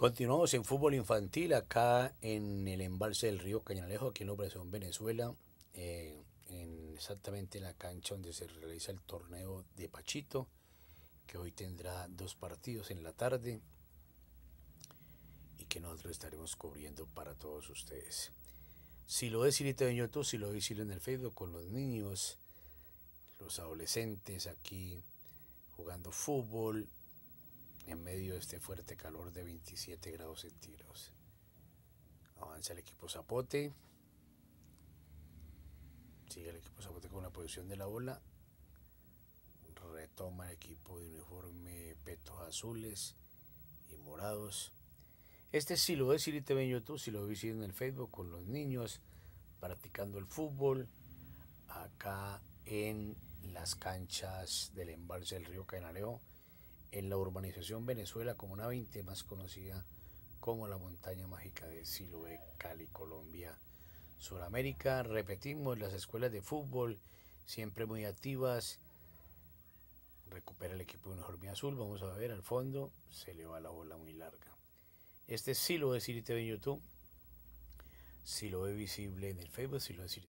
Continuamos en fútbol infantil acá en el embalse del río Cañalejo, aquí en Operación Venezuela, eh, en exactamente en la cancha donde se realiza el torneo de Pachito, que hoy tendrá dos partidos en la tarde y que nosotros estaremos cubriendo para todos ustedes. Si lo es Silita si lo es en el Facebook con los niños, los adolescentes aquí jugando fútbol, en medio de este fuerte calor de 27 grados centígrados. Avanza el equipo Zapote. Sigue el equipo Zapote con la posición de la bola. Retoma el equipo de uniforme petos azules y morados. Este sí lo ves y te ven en YouTube, si sí lo ves en el Facebook con los niños practicando el fútbol acá en las canchas del embalse del río Canareo en la urbanización Venezuela como una 20, más conocida como la montaña mágica de Siloé, Cali, Colombia, Suramérica. Repetimos, las escuelas de fútbol siempre muy activas. Recupera el equipo de hormiga azul. Vamos a ver al fondo. Se le va la bola muy larga. Este es Siloé de TV en YouTube. Siloé visible en el Facebook, Siloé